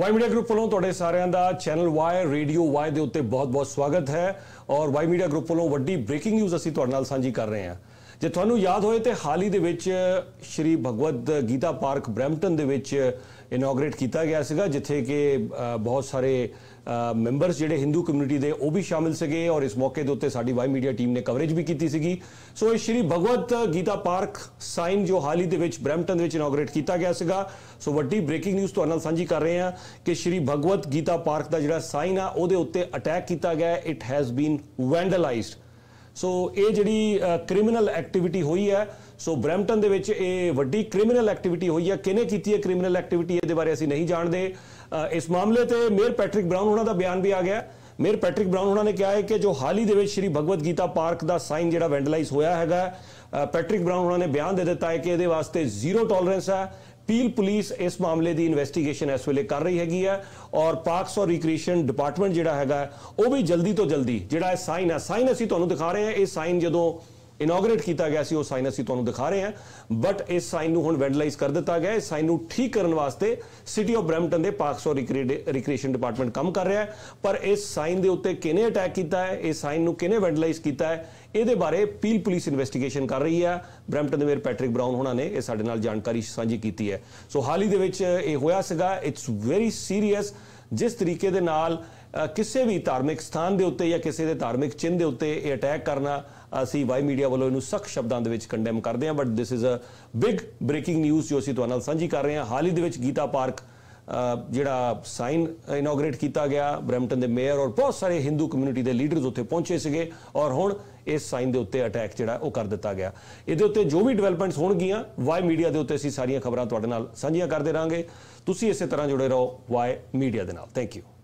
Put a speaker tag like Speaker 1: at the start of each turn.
Speaker 1: Y media group ਵੱਲੋਂ ਤੁਹਾਡੇ ਸਾਰਿਆਂ ਦਾ ਚੈਨਲ ਵਾਈ ਰੇਡੀਓ ਵਾਈ ਦੇ ਉੱਤੇ ਬਹੁਤ-ਬਹੁਤ ਸਵਾਗਤ ਹੈ ਔਰ ਵਾਈ ਮੀਡੀਆ ਗਰੁੱਪ ਵੱਲੋਂ ਵੱਡੀ ਬ੍ਰੇਕਿੰਗ ਨਿਊਜ਼ ਅਸੀਂ ਤੁਹਾਡੇ ਨਾਲ ਸਾਂਝੀ ਕਰ ਰਹੇ ਹਾਂ ਜੇ ਤੁਹਾਨੂੰ ਯਾਦ ਹੋਏ ਤੇ ਹਾਲ ਹੀ ਦੇ ਵਿੱਚ ਸ਼੍ਰੀ ਭਗਵਦ ਗੀਤਾ ਪਾਰਕ ਬ੍ਰੈਂਪਟਨ ਦੇ ਵਿੱਚ ਇਨੋਗਰੇਟ ਕੀਤਾ ਗਿਆ ਸੀਗਾ ਜਿੱਥੇ ਕਿ ਬਹੁਤ ਸਾਰੇ ਮੈਂਬਰਸ ਜਿਹੜੇ ਹਿੰਦੂ ਕਮਿਊਨਿਟੀ ਦੇ ਉਹ ਵੀ ਸ਼ਾਮਿਲ ਸਗੇ ਔਰ ਇਸ ਮੌਕੇ ਦੇ ਉੱਤੇ ਸਾਡੀ ਵਾਈ ਮੀਡੀਆ ਟੀਮ ਨੇ ਕਵਰੇਜ ਵੀ ਕੀਤੀ ਸੀਗੀ ਸੋ ਇਹ ਸ਼੍ਰੀ ਭਗਵਦ ਗੀਤਾ ਪਾਰਕ ਸਾਈਨ ਜੋ ਹਾਲ ਹੀ ਦੇ ਵਿੱਚ ਬ੍ਰੈਂਪਟਨ ਦੇ ਵਿੱਚ ਇਨੋਗਰੇਟ ਕੀਤਾ ਗਿਆ ਸੀਗਾ ਸੋ ਵੱਡੀ ਬ੍ਰੇਕਿੰਗ ਨਿਊਜ਼ ਤੁਹਾਨੂੰ ਨਾਲ ਸਾਂਝੀ ਕਰ ਰਹੇ ਹਾਂ ਕਿ ਸ਼੍ਰੀ ਭਗਵਦ ਗੀਤਾ ਪਾਰਕ ਦਾ ਜਿਹੜਾ ਸਾਈਨ ਆ ਉਹਦੇ ਉੱਤੇ ਅਟੈਕ ਕੀਤਾ ਗਿਆ ਇਟ ਹੈਜ਼ ਬੀਨ ਵੈਂਡਲਾਈਜ਼ਡ ਸੋ ਇਹ ਜਿਹੜੀ ਕ੍ਰਿਮੀਨਲ ਐਕਟੀਵਿਟੀ ਹੋਈ ਹੈ ਸੋ ਬ੍ਰੈਂਪਟਨ ਦੇ ਵਿੱਚ ਇਹ ਵੱਡੀ ਕ੍ਰਿਮੀਨਲ ਐਕਟੀਵਿਟੀ ਹੋਈ ਹੈ ਕਿਨੇ ਕੀਤੀ ਹੈ ਕ੍ਰਿਮੀਨਲ ਐਕਟੀਵਿਟੀ ਇਹਦੇ ਬਾਰੇ ਅਸੀਂ ਨਹੀਂ ਜਾਣਦੇ ਇਸ ਮਾਮਲੇ ਤੇ ਮੇਅਰ ਪੈਟ੍ਰਿਕ ਬ੍ਰਾਊਨ ਉਹਨਾਂ ਦਾ ਬਿਆਨ ਵੀ ਆ ਗਿਆ ਮੇਅਰ ਪੈਟ੍ਰਿਕ ਬ੍ਰਾਊਨ ਉਹਨਾਂ ਨੇ ਕਿਹਾ ਹੈ ਕਿ ਜੋ ਹਾਲ ਹੀ ਦੇ ਵਿੱਚ ਸ਼੍ਰੀ ਭਗਵਦ ਗੀਤਾ ਪਾਰਕ ਦਾ ਸਾਈਨ ਜਿਹੜਾ ਵੈਂਡਲਾਈਜ਼ ਹੋਇਆ ਹੈਗਾ ਪੈਟ੍ਰਿਕ ਬ੍ਰਾਊਨ ਉਹਨਾਂ ਨੇ ਬਿਆਨ ਦੇ ਦਿੱਤਾ ਹੈ ਕਿ ਇਹਦੇ ਵਾਸਤੇ ਜ਼ੀਰੋ ਟੋਲਰੈਂਸ ਹੈ ਪੀਲ ਪੁਲਿਸ ਇਸ ਮਾਮਲੇ ਦੀ ਇਨਵੈਸਟੀਗੇਸ਼ਨ ਇਸ ਵੇਲੇ ਕਰ ਰਹੀ ਹੈਗੀ ਹੈ ਔਰ ਪਾਰਕਸ ਔਰ ਰੀਕ੍ਰੀਏਸ਼ਨ ਡਿਪਾਰਟਮੈਂਟ ਜਿਹੜਾ ਹੈਗਾ ਉਹ ਵੀ ਜਲਦੀ ਤੋਂ ਜਲਦੀ ਜਿਹੜਾ ਇਹ ਸਾਈਨ ਹੈ ਸਾਈਨ ਅਸੀਂ ਤੁਹਾਨੂੰ ਦਿਖਾ ਰਹੇ ਹਾਂ ਇਹ ਸਾਈਨ ਜਦੋਂ ਇਨੋਗਰੇਟ ਕੀਤਾ ਗਿਆ ਸੀ ਉਹ ਸਾਈਨ ਅਸੀਂ ਤੁਹਾਨੂੰ ਦਿਖਾ ਰਹੇ ਹਾਂ ਬਟ ਇਸ ਸਾਈਨ ਨੂੰ ਹੁਣ ਵੈਂਡਲਾਈਜ਼ ਕਰ ਦਿੱਤਾ ਗਿਆ ਹੈ ਸਾਈਨ ਨੂੰ ਠੀਕ ਕਰਨ ਵਾਸਤੇ ਸਿਟੀ ਆਫ ਬ੍ਰੈਮਟਨ ਦੇ ਪਾਰਕਸ ਔਰ ਰਿਕ੍ਰੀਏਸ਼ਨ ਡਿਪਾਰਟਮੈਂਟ ਕੰਮ ਕਰ ਰਿਹਾ ਹੈ ਪਰ ਇਸ ਸਾਈਨ ਦੇ ਉੱਤੇ ਕਿਨੇ ਅਟੈਕ ਕੀਤਾ ਹੈ ਇਸ ਸਾਈਨ ਨੂੰ ਕਿਨੇ ਵੈਂਡਲਾਈਜ਼ ਕੀਤਾ ਹੈ ਇਹਦੇ ਬਾਰੇ ਪੀਲ ਪੁਲਿਸ ਇਨਵੈਸਟੀਗੇਸ਼ਨ ਕਰ ਰਹੀ ਹੈ ਬ੍ਰੈਮਟਨ ਦੇ ਮੇਅਰ ਪੈਟ੍ਰਿਕ ਬ੍ਰਾਊਨ ਹੋਣਾ ਨੇ ਇਹ ਸਾਡੇ ਨਾਲ ਜਾਣਕਾਰੀ ਸਾਂਝੀ ਕੀਤੀ ਹੈ ਸੋ ਹਾਲੀ ਦੇ ਵਿੱਚ ਇਹ ਹੋਇਆ ਸੀਗਾ ਇਟਸ ਵੈਰੀ ਸੀਰੀਅਸ ਜਿਸ ਤਰੀਕੇ ਦੇ ਨਾਲ ਕਿਸੇ ਵੀ ਧਾਰਮਿਕ ਸਥਾਨ ਦੇ ਉੱਤੇ ਜਾਂ ਕਿਸੇ ਦੇ ਧਾਰਮਿਕ ਚਿੰਨ੍ਹ ਦੇ ਉੱਤੇ ਇਹ ਅਟੈਕ ਕਰਨਾ ਅਸੀਂ ਵਾਈ ਮੀਡੀਆ ਵੱਲੋਂ ਇਹਨੂੰ ਸਖਤ ਸ਼ਬਦਾਂ ਦੇ ਵਿੱਚ ਕੰਡੈਮ ਕਰਦੇ ਹਾਂ but this is a big breaking news ਜੋ ਅਸੀਂ ਤੁਹਾਨੂੰ ਸਾਂਝੀ ਕਰ ਰਹੇ ਹਾਂ ਹਾਲ ਹੀ ਦੇ ਵਿੱਚ ਗੀਤਾ ਪਾਰਕ ਜਿਹੜਾ ਸਾਈਨ ਇਨੋਗਰੇਟ ਕੀਤਾ ਗਿਆ ਬ੍ਰੈਂਪਟਨ ਦੇ ਮੇਅਰ ਔਰ ਬਹੁਤ ਸਾਰੇ ਹਿੰਦੂ ਕਮਿਊਨਿਟੀ ਦੇ ਲੀਡਰਸ ਉੱਥੇ ਪਹੁੰਚੇ ਸੀਗੇ ਔਰ ਹੁਣ ਇਸ ਸਾਈਨ ਦੇ ਉੱਤੇ ਅਟੈਕ ਜਿਹੜਾ ਉਹ ਕਰ ਦਿੱਤਾ ਗਿਆ ਇਹਦੇ ਉੱਤੇ ਜੋ ਵੀ ਡਿਵੈਲਪਮੈਂਟਸ ਹੋਣਗੀਆਂ ਵਾਈ ਮੀਡੀਆ ਦੇ ਉੱਤੇ ਅਸੀਂ ਸਾਰੀਆਂ ਖਬਰਾਂ ਤੁਹਾਡੇ ਨਾਲ ਸਾਂਝੀਆਂ ਕਰਦੇ ਰਾਂਗੇ ਤੁਸੀਂ ਇਸੇ ਤਰ੍ਹਾਂ ਜੁੜੇ ਰਹੋ ਵਾਈ ਮੀਡੀਆ ਦੇ ਨਾਲ ਥੈਂਕ ਯੂ